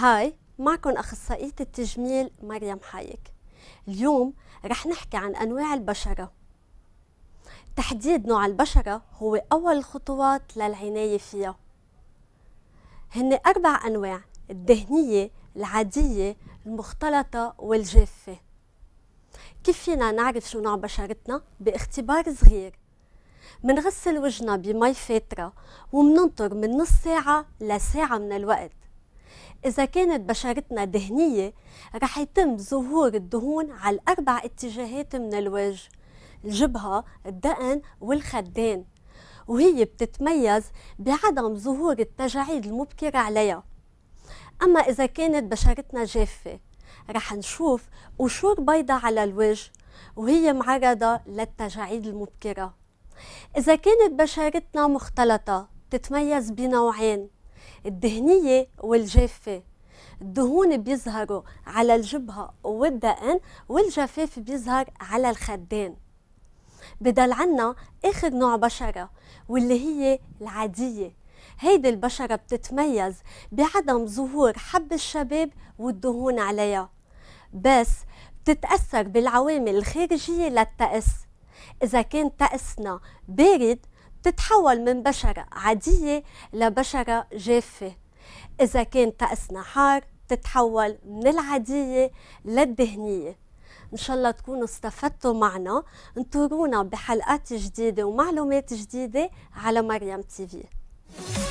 هاي معكم أخصائية التجميل مريم حايك اليوم رح نحكي عن أنواع البشرة تحديد نوع البشرة هو أول الخطوات للعناية فيها هن أربع أنواع الدهنية العادية المختلطة والجافة كيف فينا نعرف شو نوع بشرتنا؟ باختبار صغير منغسل وجهنا بمي فاترة ومننطر من نص ساعة لساعة من الوقت إذا كانت بشرتنا دهنية رح يتم ظهور الدهون على الأربع اتجاهات من الوجه الجبهة، الدقن والخدان وهي بتتميز بعدم ظهور التجاعيد المبكرة عليها أما إذا كانت بشرتنا جافة رح نشوف قشور بيضة على الوجه وهي معرضة للتجاعيد المبكرة إذا كانت بشرتنا مختلطة تتميز بنوعين الدهنية والجافة الدهون بيظهروا على الجبهة والدقن والجفاف بيظهر على الخدين بدل عنا آخر نوع بشرة واللي هي العادية هيدي البشرة بتتميز بعدم ظهور حب الشباب والدهون عليها بس بتتأثر بالعوامل الخارجية للتأس إذا كان تأسنا بارد تتحول من بشرة عادية لبشرة جافة إذا كان طقسنا حار تتحول من العادية للدهنية إن شاء الله تكونوا استفدتوا معنا انطرونا بحلقات جديدة ومعلومات جديدة على مريم تيفي